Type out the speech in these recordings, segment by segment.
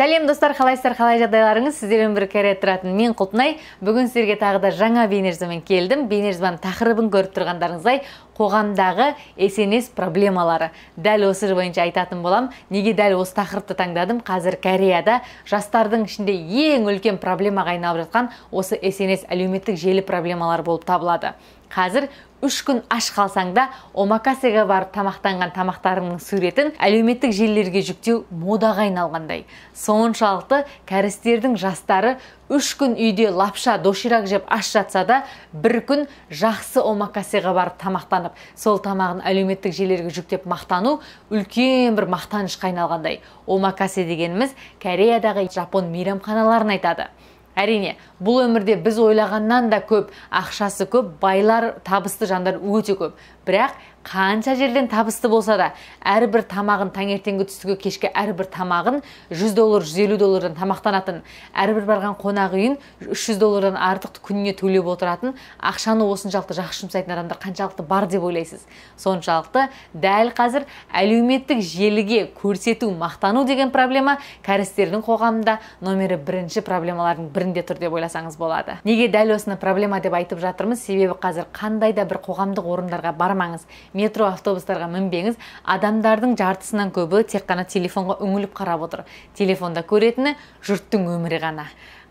сәлем достар қалайсыздар қалай жағдайларыңыз сіздермен бір кәре тұратын мен құлпынай бүгін сіздерге тағы да жаңа бейнежазбамен келдім бейнежазбаның тақырыбын көріп тұрғандарыңыздай қоғамдағы снс проблемалары дәл осы бойынша айтатын болам неге дәл осы тақырыпты таңдадым қазір кореяда жастардың ішінде ең үлкен проблемаға айналып жатқан осы снс әлеуметтік желі проблемалары болып табылады қазір үш күн аш қалсаң да омакасеге барып тамақтанған тамақтарыңның суретін әлеуметтік желілерге жүктеу модаға айналғандай соншалықты кәрістердің жастары үш күн үйде лапша доширак жеп аш жатса да бір күн жақсы омакасеға барып тамақтанып сол тамағын әлеуметтік желілерге жүктеп мақтану үлкен бір мақтанышқа айналғандай омакасе дегеніміз кореядағы жапон мейрамханаларын айтады әрине бұл өмірде біз ойлағаннан да көп ақшасы көп байлар табысты жандар өте көп бірақ қанша жерден табысты болса да әрбір тамағын таңертеңгі түстігі кешке әрбір тамағын 100 доллар 150 доллардан тамақтанатын әрбір барған қонақ үйін 300 доллардан артық күніне төлеп отыратын ақшаны осыншалықты жақсы жұмсайтын адамдар қаншалықты бар деп ойлайсыз соншалықты дәл қазір әлеуметтік желіге көрсету мақтану деген проблема кәрістердің қоғамында номері бірінші проблемалардың бірінде тұр деп ойласаңыз болады неге дәл осыны проблема деп айтып жатырмыз себебі қазір қандай да бір қоғамдық орындарға бармаңыз метро автобустарға мінбеңіз адамдардың жартысынан көбі тек қана телефонға үңіліп қарап отыр телефонда көретіні жұрттың өмірі ғана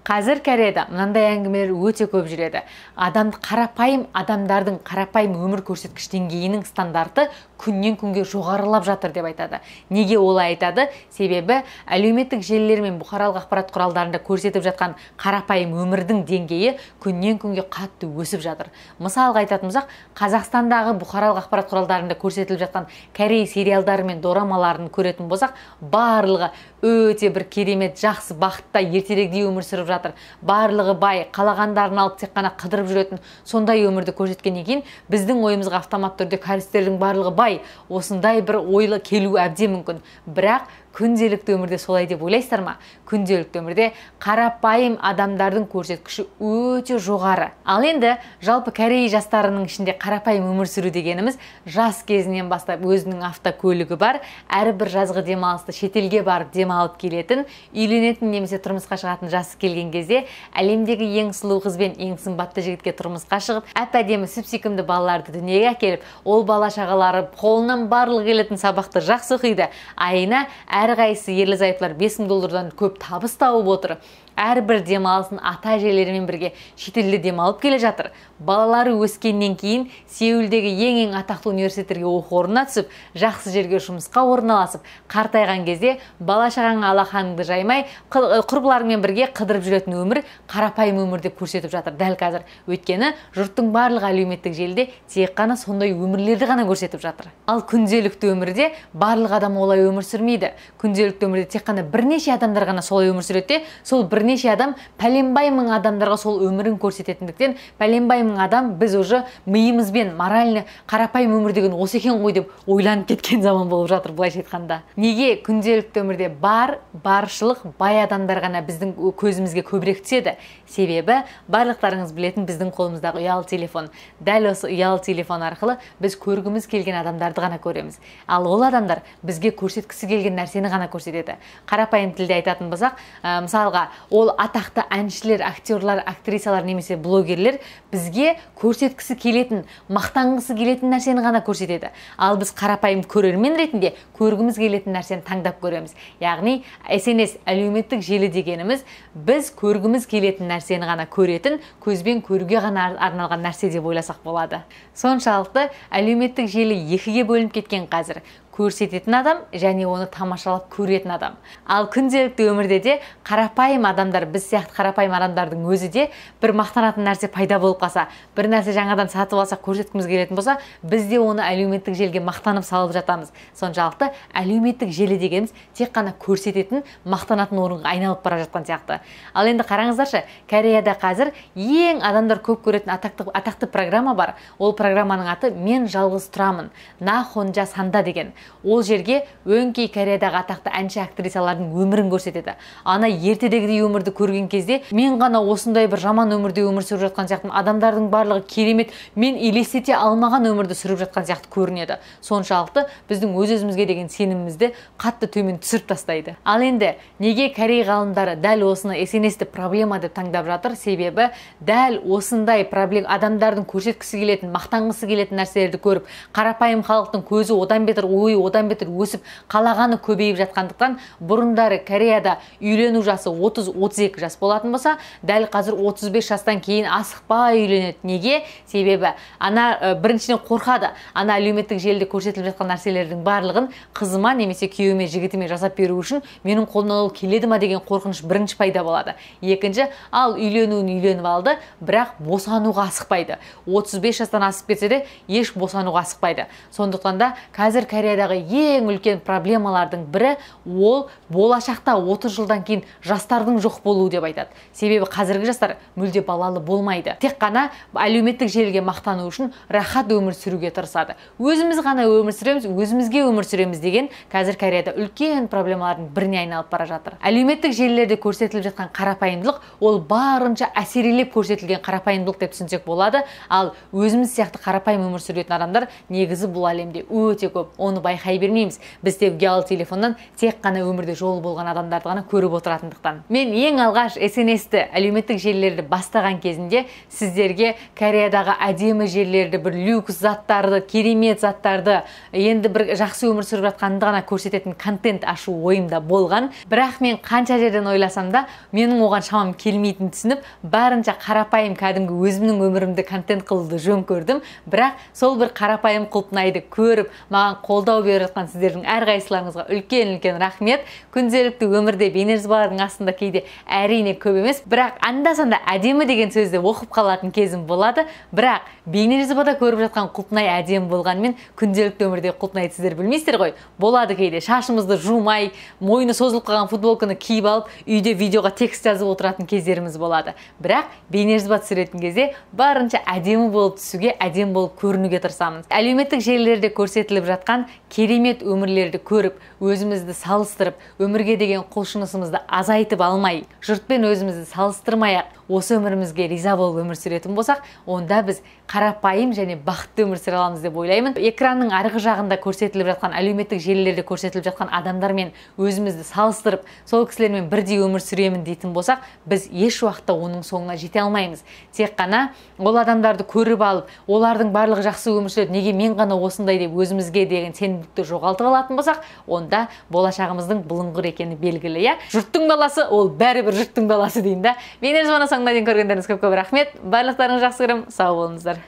қазір кореяда мынандай әңгімелер өте көп жүреді адамды қарапайым адамдардың қарапайым өмір көрсеткіш деңгейінің стандарты күннен күнге жоғарылап жатыр деп айтады неге олай айтады себебі әлеуметтік желілер мен бұқаралық ақпарат құралдарында көрсетіп жатқан қарапайым өмірдің деңгейі күннен күнге қатты өсіп жатыр мысалға айтатын болсақ қазақстандағы бұқаралық ақпарат құралдарында көрсетіліп жатқан корей сериалдары мен дорамаларын көретін болсақ барлығы өте бір керемет жақсы бақытта ертеректе өмір сүріп жатыр барлығы бай қалағандарын алып тек қана қыдырып жүретін сондай өмірді көрсеткеннен кейін біздің ойымызға автоматты түрде кәрістердің барлығы бай осындай бір ойлы келуі әбден мүмкін бірақ күнделікті өмірде солай деп ойлайсыздар ма күнделікті өмірде қарапайым адамдардың көрсеткіші өте жоғары ал енді жалпы корей жастарының ішінде қарапайым өмір сүру дегеніміз жас кезінен бастап өзінің автокөлігі бар әрбір жазғы демалысты шетелге барып демалып келетін үйленетін немесе тұрмысқа шығатын жасы келген келген кезде әлемдегі ең сұлу қыз бен ең сымбатты жігітке тұрмысқа шығып әп әдемі сүп сүйкімді балаларды дүниеге әкеліп ол бала шағалары қолынан барлық келетін сабақты жақсы оқиды айына әрқайсысы ерлі зайыптылар бес мың доллардан көп табыс тауып отыр әрбір демалысын ата әжелерімен бірге шетелде демалып келе жатыр балалары өскеннен кейін сеулдегі ең ең атақты университеттерге оқу орнына түсіп жақсы жерге жұмысқа орналасып қартайған кезде бала шағаңа алақаныңды жаймай құрбыларыңмен бірге қыдырып жүретін өмір қарапайым өмір деп көрсетіп жатыр дәл қазір өйткені жұрттың барлық әлеуметтік желіде тек қана сондай өмірлерді ғана көрсетіп жатыр ал күнделікті өмірде барлық адам олай өмір сүрмейді күнделікті өмірде тек қана бірнеше адамдар ғана солай өмір сүреді де сол бір бірнеше адам пәленбай мың адамдарға сол өмірін көрсететіндіктен пәленбай мың адам біз уже миымызбен морально қарапайым өмір деген осы екен ғой деп ойланып кеткен заман болып жатыр былайша айтқанда неге күнделікті өмірде бар баршылық бай адамдар ғана біздің көзімізге көбірек түседі себебі барлықтарыңыз білетін біздің қолымыздағы ұялы телефон дәл осы ұялы телефон арқылы біз көргіміз келген адамдарды ғана көреміз ал ол адамдар бізге көрсеткісі келген нәрсені ғана көрсетеді қарапайым тілде айтатын болсақ ә, мысалға ол атақты әншілер актерлар актрисалар немесе блогерлер бізге көрсеткісі келетін мақтанғысы келетін нәрсені ғана көрсетеді ал біз қарапайым көрермен ретінде көргіміз келетін нәрсені таңдап көреміз яғни СНС әлеуметтік желі дегеніміз біз көргіміз келетін нәрсені ғана көретін көзбен көруге ғана арналған нәрсе деп ойласақ болады соншалықты әлеуметтік желі екіге бөлініп кеткен қазір көрсететін адам және оны тамашалап көретін адам ал күнделікті өмірде де қарапайым адамдар біз сияқты қарапайым адамдардың өзі де бір мақтанатын нәрсе пайда болып қалса бір нәрсе жаңадан сатып алсақ көрсеткіміз келетін болса біз де оны әлеуметтік желіге мақтанып салып жатамыз соншалықты әлеуметтік желі дегеніміз тек қана көрсететін мақтанатын орынға айналып бара жатқан сияқты ал енді қараңыздаршы кореяда қазір ең адамдар көп көретін атақты, атақты программа бар ол программаның аты мен жалғыз тұрамын на хонжа санда деген ол жерге өңкей кореядағы атақты әнші актрисалардың өмірін көрсетеді ана ертедегідей өмірді көрген кезде мен ғана осындай бір жаман өмірде өмір сүріп жатқан сияқтымын адамдардың барлығы керемет мен елестете алмаған өмірді сүріп жатқан сияқты көрінеді соншалықты біздің өз өзімізге деген сенімімізді қатты төмен түсіріп тастайды ал енді неге корей ғалымдары дәл осыны снсті проблема деп таңдап жатыр себебі дәл осындай проблем адамдардың көрсеткісі келетін мақтанғысы келетін нәрселерді көріп қарапайым халықтың көзі одан бетер ой бойы одан бетер өсіп қалағаны көбейіп жатқандықтан бұрындары кореяда үйлену жасы 30-32 жас болатын болса дәл қазір 35 жастан кейін асықпай үйленеді неге себебі ана біріншіден қорқады ана әлеуметтік желіде көрсетіліп жатқан нәрселердің барлығын қызыма немесе күйеуіме жігітіме жасап беру үшін менің қолымнан ол келеді ма деген қорқыныш бірінші пайда болады екінші ал үйленуін үйленіп алды бірақ босануға асықпайды 35 жастан асып кетсе де еш босануға асықпайды сондықтан да қазір кореяда жағдайдағы ең үлкен проблемалардың бірі ол болашақта 30 жылдан кейін жастардың жоқ болуы деп айтады себебі қазіргі жастар мүлде балалы болмайды тек қана әлеуметтік желіге мақтану үшін рахат өмір сүруге тырысады өзіміз ғана өмір сүреміз өзімізге өмір сүреміз деген қазір кореяда үлкен проблемалардың біріне айналып бара жатыр әлеуметтік желілерде көрсетіліп жатқан қарапайымдылық ол барынша әсерелеп көрсетілген қарапайымдылық деп түсінсек болады ал өзіміз сияқты қарапайым өмір сүретін адамдар негізі бұл әлемде өте көп оны байқай бермейміз біз тек ұялы телефоннан тек қана өмірде жолы болған адамдарды ғана көріп отыратындықтан мен ең алғаш снсті әлеуметтік желілерді бастаған кезінде сіздерге кореядағы әдемі жерлерді бір люкс заттарды керемет заттарды енді бір жақсы өмір сүріп жатқанымды ғана көрсететін контент ашу ойымда болған бірақ мен қанша жерден ойласам да менің оған шамам келмейтінін түсініп барынша қарапайым кәдімгі өзімнің өмірімді контент қылуды жөн көрдім бірақ сол бір қарапайым құлпынайды көріп маған қолдау қолдау беріп жатқан сіздердің әрқайсыларыңызға үлкен үлкен рахмет күнделікті өмірде бейнежазбалардың астында кейде әрине көп емес бірақ анда санда әдемі деген сөзді оқып қалатын кезім болады бірақ бейнежазбада көріп жатқан құлпынай әдемі болғанымен күнделікті өмірде құлпынайды сіздер білмейсіздер ғой болады кейде шашымызды жумай мойны созылып қалған футболканы киіп алып үйде видеоға текст жазып отыратын кездеріміз болады бірақ бейнежазба түсіретін кезде барынша әдемі болып түсуге әдемі болып көрінуге тырысамын әлеуметтік желілерде көрсетіліп жатқан керемет өмірлерді көріп өзімізді салыстырып өмірге деген құлшынысымызды азайтып алмай жұртпен өзімізді салыстырмай ақ осы өмірімізге риза болып өмір сүретін болсақ онда біз қарапайым және бақытты өмір сүре аламыз деп ойлаймын экранның арғы жағында көрсетіліп жатқан әлеуметтік желілерде көрсетіліп жатқан адамдармен өзімізді салыстырып сол кісілермен бірдей өмір сүремін дейтін болсақ біз еш уақытта оның соңына жете алмаймыз тек қана ол адамдарды көріп алып олардың барлығы жақсы өмір сүреді неге мен ғана осындай деп өзімізге деген сенім мүмкіндікті жоғалтып алатын болсақ онда болашағымыздың бұлыңғыр екені белгілі иә жұрттың баласы ол бәрібір жұрттың баласы деймін да мені соңына дейін көргендеріңізге көп көп рахмет барлықтарыңызды жақсы көремін сау болыңыздар